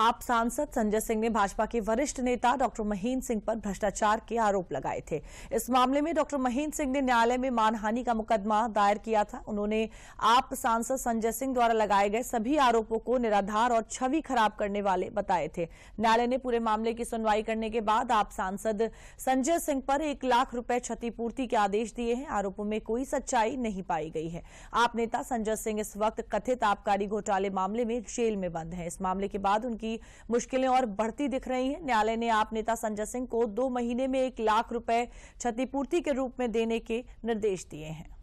आप सांसद संजय सिंह ने भाजपा के वरिष्ठ नेता डॉक्टर महेंद्र सिंह पर भ्रष्टाचार के आरोप लगाए थे इस मामले में डॉक्टर महेंद्र सिंह ने न्यायालय में मानहानि का मुकदमा दायर किया था उन्होंने आप सांसद संजय सिंह द्वारा लगाए गए सभी आरोपों को निराधार और छवि खराब करने वाले बताए थे न्यायालय ने पूरे मामले की सुनवाई करने के बाद आप सांसद संजय सिंह पर एक लाख रुपए क्षतिपूर्ति के आदेश दिए हैं आरोपों में कोई सच्चाई नहीं पाई गई है आप नेता संजय सिंह इस वक्त कथित आबकारी घोटाले मामले में जेल में बंद है इस मामले के बाद उनकी की मुश्किलें और बढ़ती दिख रही हैं न्यायालय ने आप नेता संजय सिंह को दो महीने में एक लाख रुपए क्षतिपूर्ति के रूप में देने के निर्देश दिए हैं